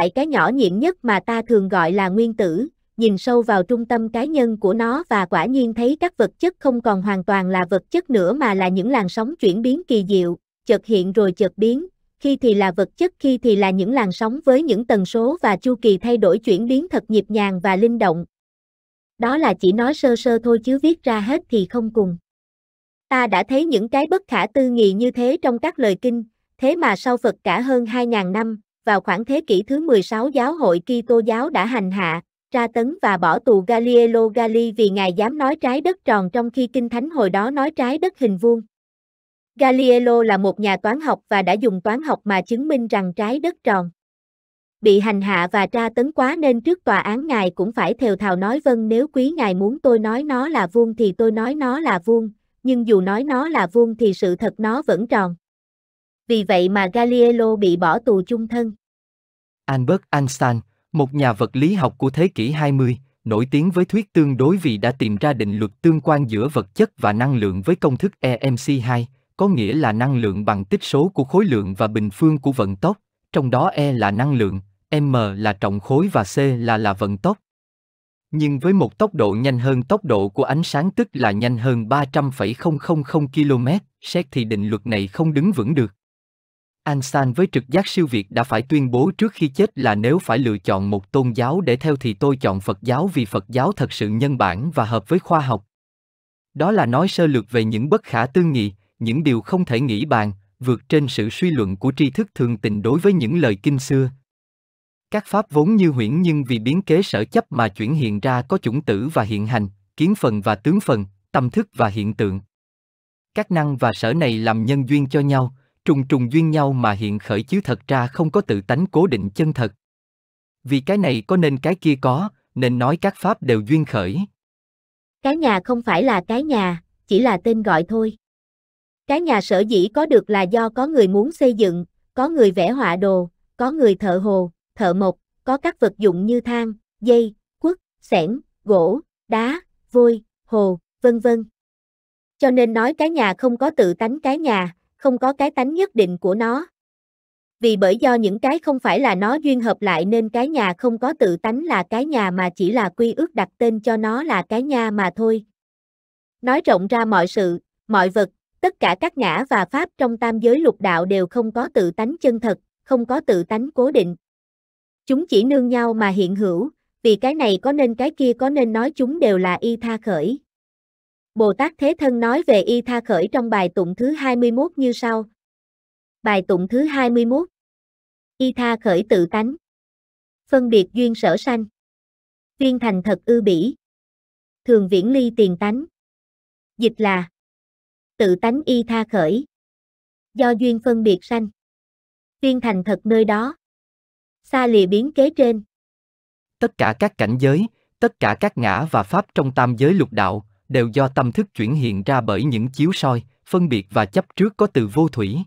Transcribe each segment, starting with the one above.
tại cái nhỏ nhiễn nhất mà ta thường gọi là nguyên tử, nhìn sâu vào trung tâm cá nhân của nó và quả nhiên thấy các vật chất không còn hoàn toàn là vật chất nữa mà là những làn sóng chuyển biến kỳ diệu, chợt hiện rồi chợt biến, khi thì là vật chất khi thì là những làn sóng với những tần số và chu kỳ thay đổi chuyển biến thật nhịp nhàng và linh động. Đó là chỉ nói sơ sơ thôi chứ viết ra hết thì không cùng. Ta đã thấy những cái bất khả tư nghị như thế trong các lời kinh, thế mà sau Phật cả hơn 2.000 năm, vào khoảng thế kỷ thứ 16 giáo hội Kitô giáo đã hành hạ, tra tấn và bỏ tù Galileo Galilei vì ngài dám nói trái đất tròn trong khi kinh thánh hồi đó nói trái đất hình vuông. Galileo là một nhà toán học và đã dùng toán học mà chứng minh rằng trái đất tròn. Bị hành hạ và tra tấn quá nên trước tòa án ngài cũng phải thều thào nói vâng nếu quý ngài muốn tôi nói nó là vuông thì tôi nói nó là vuông, nhưng dù nói nó là vuông thì sự thật nó vẫn tròn vì vậy mà Galileo bị bỏ tù chung thân. Albert Einstein, một nhà vật lý học của thế kỷ 20, nổi tiếng với thuyết tương đối vì đã tìm ra định luật tương quan giữa vật chất và năng lượng với công thức EMC2, có nghĩa là năng lượng bằng tích số của khối lượng và bình phương của vận tốc, trong đó E là năng lượng, M là trọng khối và C là là vận tốc. Nhưng với một tốc độ nhanh hơn tốc độ của ánh sáng tức là nhanh hơn 300,000 km, xét thì định luật này không đứng vững được. Einstein với trực giác siêu việt đã phải tuyên bố trước khi chết là nếu phải lựa chọn một tôn giáo để theo thì tôi chọn Phật giáo vì Phật giáo thật sự nhân bản và hợp với khoa học. Đó là nói sơ lược về những bất khả tư nghị, những điều không thể nghĩ bàn, vượt trên sự suy luận của tri thức thường tình đối với những lời kinh xưa. Các pháp vốn như huyễn nhưng vì biến kế sở chấp mà chuyển hiện ra có chủng tử và hiện hành, kiến phần và tướng phần, tâm thức và hiện tượng. Các năng và sở này làm nhân duyên cho nhau, trùng trùng duyên nhau mà hiện khởi chứ thật ra không có tự tánh cố định chân thật. Vì cái này có nên cái kia có, nên nói các pháp đều duyên khởi. Cái nhà không phải là cái nhà, chỉ là tên gọi thôi. Cái nhà sở dĩ có được là do có người muốn xây dựng, có người vẽ họa đồ, có người thợ hồ, thợ mộc, có các vật dụng như than, dây, quất, xẻng, gỗ, đá, vôi, hồ, vân vân. Cho nên nói cái nhà không có tự tánh cái nhà, không có cái tánh nhất định của nó. Vì bởi do những cái không phải là nó duyên hợp lại nên cái nhà không có tự tánh là cái nhà mà chỉ là quy ước đặt tên cho nó là cái nhà mà thôi. Nói rộng ra mọi sự, mọi vật, tất cả các ngã và pháp trong tam giới lục đạo đều không có tự tánh chân thật, không có tự tánh cố định. Chúng chỉ nương nhau mà hiện hữu, vì cái này có nên cái kia có nên nói chúng đều là y tha khởi. Bồ Tát Thế Thân nói về y tha khởi trong bài tụng thứ 21 như sau. Bài tụng thứ 21 Y tha khởi tự tánh Phân biệt duyên sở sanh viên thành thật ư bỉ Thường viễn ly tiền tánh Dịch là Tự tánh y tha khởi Do duyên phân biệt sanh viên thành thật nơi đó Xa lìa biến kế trên Tất cả các cảnh giới, tất cả các ngã và pháp trong tam giới lục đạo, đều do tâm thức chuyển hiện ra bởi những chiếu soi, phân biệt và chấp trước có từ vô thủy.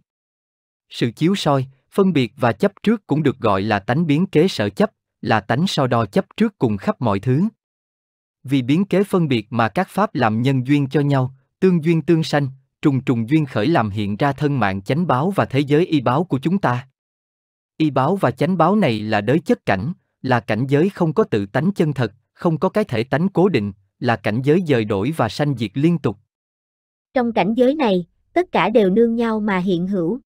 Sự chiếu soi, phân biệt và chấp trước cũng được gọi là tánh biến kế sở chấp, là tánh so đo chấp trước cùng khắp mọi thứ. Vì biến kế phân biệt mà các pháp làm nhân duyên cho nhau, tương duyên tương sanh, trùng trùng duyên khởi làm hiện ra thân mạng chánh báo và thế giới y báo của chúng ta. Y báo và chánh báo này là đới chất cảnh, là cảnh giới không có tự tánh chân thật, không có cái thể tánh cố định, là cảnh giới dời đổi và sanh diệt liên tục. Trong cảnh giới này, tất cả đều nương nhau mà hiện hữu.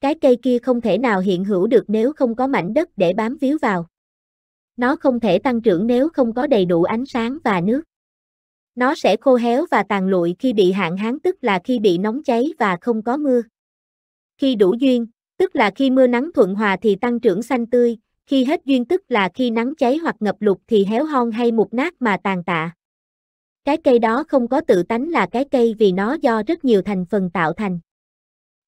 Cái cây kia không thể nào hiện hữu được nếu không có mảnh đất để bám víu vào. Nó không thể tăng trưởng nếu không có đầy đủ ánh sáng và nước. Nó sẽ khô héo và tàn lụi khi bị hạn hán tức là khi bị nóng cháy và không có mưa. Khi đủ duyên, tức là khi mưa nắng thuận hòa thì tăng trưởng xanh tươi, khi hết duyên tức là khi nắng cháy hoặc ngập lụt thì héo hon hay mục nát mà tàn tạ. Cái cây đó không có tự tánh là cái cây vì nó do rất nhiều thành phần tạo thành.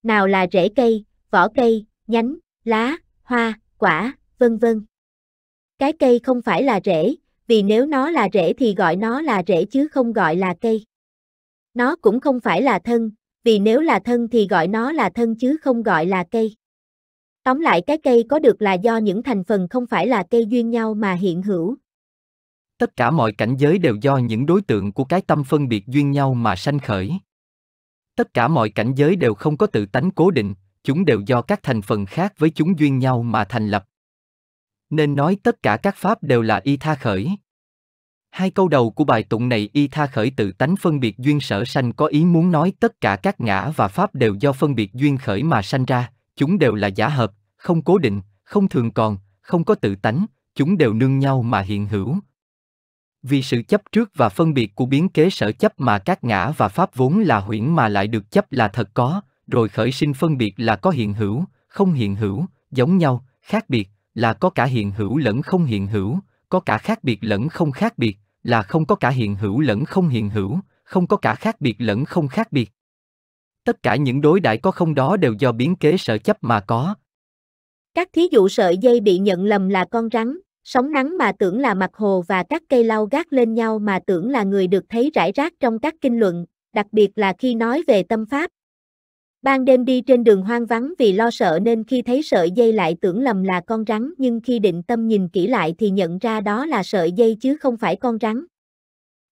Nào là rễ cây, vỏ cây, nhánh, lá, hoa, quả, vân vân. Cái cây không phải là rễ, vì nếu nó là rễ thì gọi nó là rễ chứ không gọi là cây. Nó cũng không phải là thân, vì nếu là thân thì gọi nó là thân chứ không gọi là cây. Tóm lại cái cây có được là do những thành phần không phải là cây duyên nhau mà hiện hữu, tất cả mọi cảnh giới đều do những đối tượng của cái tâm phân biệt duyên nhau mà sanh khởi tất cả mọi cảnh giới đều không có tự tánh cố định chúng đều do các thành phần khác với chúng duyên nhau mà thành lập nên nói tất cả các pháp đều là y tha khởi hai câu đầu của bài tụng này y tha khởi tự tánh phân biệt duyên sở sanh có ý muốn nói tất cả các ngã và pháp đều do phân biệt duyên khởi mà sanh ra chúng đều là giả hợp không cố định không thường còn không có tự tánh chúng đều nương nhau mà hiện hữu vì sự chấp trước và phân biệt của biến kế sở chấp mà các ngã và pháp vốn là huyễn mà lại được chấp là thật có, rồi khởi sinh phân biệt là có hiện hữu, không hiện hữu, giống nhau, khác biệt, là có cả hiện hữu lẫn không hiện hữu, có cả khác biệt lẫn không khác biệt, là không có cả hiện hữu lẫn không hiện hữu, không có cả khác biệt lẫn không khác biệt. Tất cả những đối đại có không đó đều do biến kế sở chấp mà có. Các thí dụ sợi dây bị nhận lầm là con rắn, Sóng nắng mà tưởng là mặt hồ và các cây lau gác lên nhau mà tưởng là người được thấy rải rác trong các kinh luận, đặc biệt là khi nói về tâm pháp. Ban đêm đi trên đường hoang vắng vì lo sợ nên khi thấy sợi dây lại tưởng lầm là con rắn nhưng khi định tâm nhìn kỹ lại thì nhận ra đó là sợi dây chứ không phải con rắn.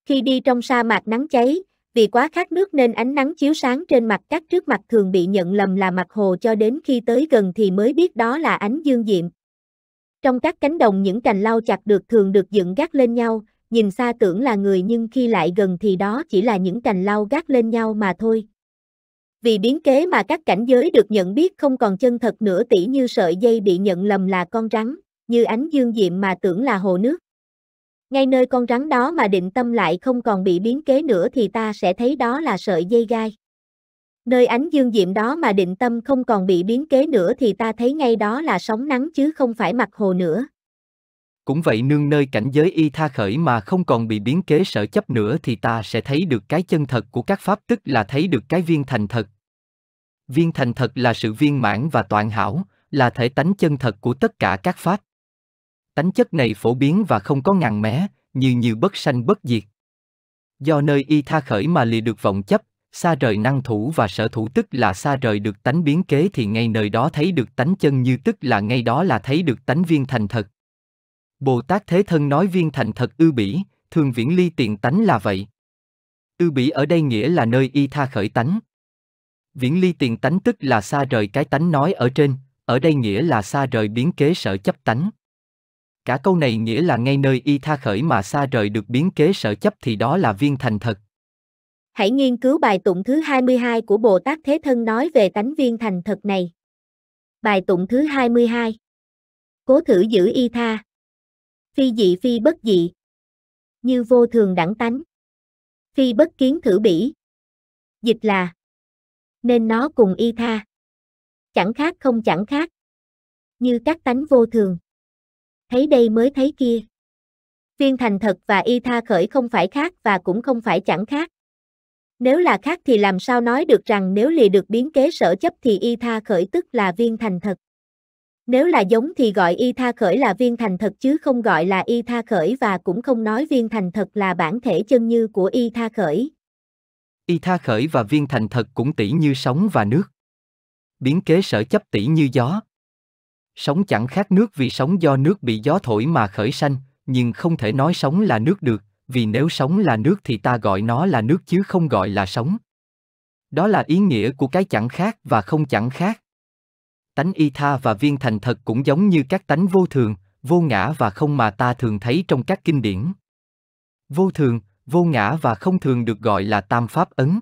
Khi đi trong sa mạc nắng cháy, vì quá khát nước nên ánh nắng chiếu sáng trên mặt các trước mặt thường bị nhận lầm là mặt hồ cho đến khi tới gần thì mới biết đó là ánh dương diệm. Trong các cánh đồng những cành lau chặt được thường được dựng gác lên nhau, nhìn xa tưởng là người nhưng khi lại gần thì đó chỉ là những cành lau gác lên nhau mà thôi. Vì biến kế mà các cảnh giới được nhận biết không còn chân thật nữa tỉ như sợi dây bị nhận lầm là con rắn, như ánh dương diệm mà tưởng là hồ nước. Ngay nơi con rắn đó mà định tâm lại không còn bị biến kế nữa thì ta sẽ thấy đó là sợi dây gai. Nơi ánh dương diệm đó mà định tâm không còn bị biến kế nữa thì ta thấy ngay đó là sóng nắng chứ không phải mặt hồ nữa. Cũng vậy nương nơi cảnh giới y tha khởi mà không còn bị biến kế sở chấp nữa thì ta sẽ thấy được cái chân thật của các pháp tức là thấy được cái viên thành thật. Viên thành thật là sự viên mãn và toàn hảo, là thể tánh chân thật của tất cả các pháp. Tánh chất này phổ biến và không có ngàn mé, như như bất sanh bất diệt. Do nơi y tha khởi mà lìa được vọng chấp, xa rời năng thủ và sở thủ tức là xa rời được tánh biến kế thì ngay nơi đó thấy được tánh chân như tức là ngay đó là thấy được tánh viên thành thật. Bồ Tát Thế Thân nói viên thành thật ư bỉ, thường viễn ly tiền tánh là vậy. Ư bỉ ở đây nghĩa là nơi y tha khởi tánh. Viễn ly tiền tánh tức là xa rời cái tánh nói ở trên, ở đây nghĩa là xa rời biến kế sở chấp tánh. Cả câu này nghĩa là ngay nơi y tha khởi mà xa rời được biến kế sở chấp thì đó là viên thành thật hãy nghiên cứu bài tụng thứ 22 của Bồ Tát Thế Thân nói về tánh viên thành thật này. Bài tụng thứ 22 Cố thử giữ y tha Phi dị phi bất dị Như vô thường đẳng tánh Phi bất kiến thử bỉ Dịch là Nên nó cùng y tha Chẳng khác không chẳng khác Như các tánh vô thường Thấy đây mới thấy kia Viên thành thật và y tha khởi không phải khác và cũng không phải chẳng khác nếu là khác thì làm sao nói được rằng nếu lì được biến kế sở chấp thì y tha khởi tức là viên thành thật. Nếu là giống thì gọi y tha khởi là viên thành thật chứ không gọi là y tha khởi và cũng không nói viên thành thật là bản thể chân như của y tha khởi. Y tha khởi và viên thành thật cũng tỷ như sóng và nước. Biến kế sở chấp tỷ như gió. Sóng chẳng khác nước vì sóng do nước bị gió thổi mà khởi sanh, nhưng không thể nói sóng là nước được, vì nếu sống là nước thì ta gọi nó là nước chứ không gọi là sống. Đó là ý nghĩa của cái chẳng khác và không chẳng khác. Tánh y tha và viên thành thật cũng giống như các tánh vô thường, vô ngã và không mà ta thường thấy trong các kinh điển. Vô thường, vô ngã và không thường được gọi là tam pháp ấn.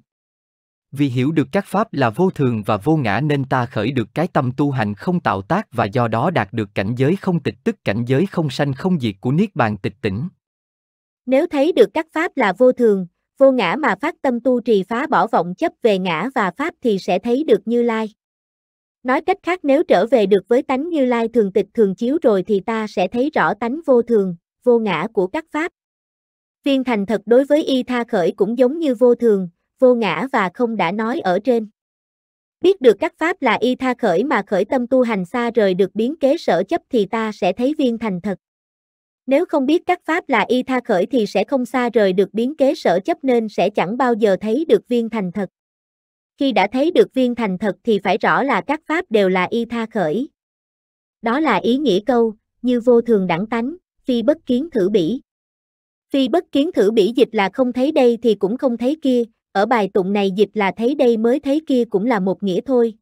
Vì hiểu được các pháp là vô thường và vô ngã nên ta khởi được cái tâm tu hành không tạo tác và do đó đạt được cảnh giới không tịch tức cảnh giới không sanh không diệt của Niết Bàn tịch tỉnh. Nếu thấy được các pháp là vô thường, vô ngã mà phát tâm tu trì phá bỏ vọng chấp về ngã và pháp thì sẽ thấy được Như Lai. Nói cách khác nếu trở về được với tánh Như Lai thường tịch thường chiếu rồi thì ta sẽ thấy rõ tánh vô thường, vô ngã của các pháp. Viên thành thật đối với y tha khởi cũng giống như vô thường, vô ngã và không đã nói ở trên. Biết được các pháp là y tha khởi mà khởi tâm tu hành xa rời được biến kế sở chấp thì ta sẽ thấy viên thành thật. Nếu không biết các pháp là y tha khởi thì sẽ không xa rời được biến kế sở chấp nên sẽ chẳng bao giờ thấy được viên thành thật. Khi đã thấy được viên thành thật thì phải rõ là các pháp đều là y tha khởi. Đó là ý nghĩa câu, như vô thường đẳng tánh, phi bất kiến thử bỉ. Phi bất kiến thử bỉ dịch là không thấy đây thì cũng không thấy kia, ở bài tụng này dịch là thấy đây mới thấy kia cũng là một nghĩa thôi,